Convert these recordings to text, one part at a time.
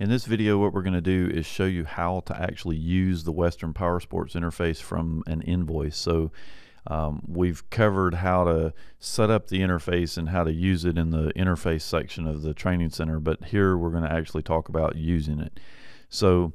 In this video, what we're going to do is show you how to actually use the Western Power Sports interface from an invoice. So um, we've covered how to set up the interface and how to use it in the interface section of the training center, but here we're going to actually talk about using it. So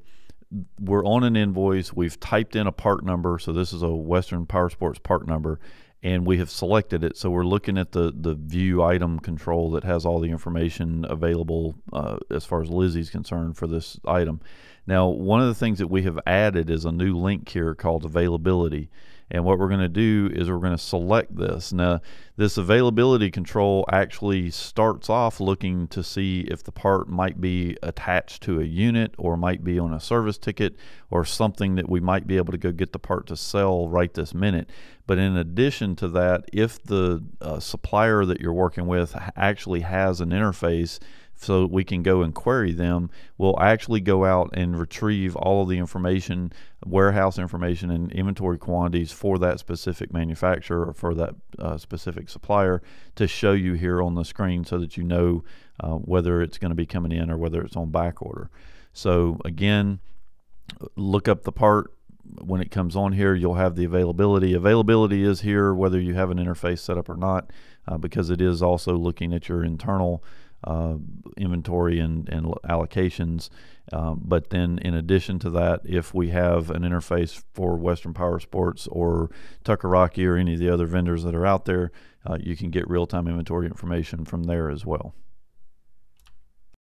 we're on an invoice. We've typed in a part number. So this is a Western Power Sports part number and we have selected it. So we're looking at the, the view item control that has all the information available uh, as far as Lizzie's concerned for this item. Now, one of the things that we have added is a new link here called availability. And what we're going to do is we're going to select this. Now, this availability control actually starts off looking to see if the part might be attached to a unit or might be on a service ticket or something that we might be able to go get the part to sell right this minute. But in addition to that, if the uh, supplier that you're working with actually has an interface so we can go and query them. We'll actually go out and retrieve all of the information, warehouse information, and inventory quantities for that specific manufacturer or for that uh, specific supplier to show you here on the screen so that you know uh, whether it's going to be coming in or whether it's on back order. So, again, look up the part when it comes on here, you'll have the availability. Availability is here whether you have an interface set up or not, uh, because it is also looking at your internal uh, inventory and, and allocations. Uh, but then, in addition to that, if we have an interface for Western Power Sports or Tucker Rocky or any of the other vendors that are out there, uh, you can get real time inventory information from there as well.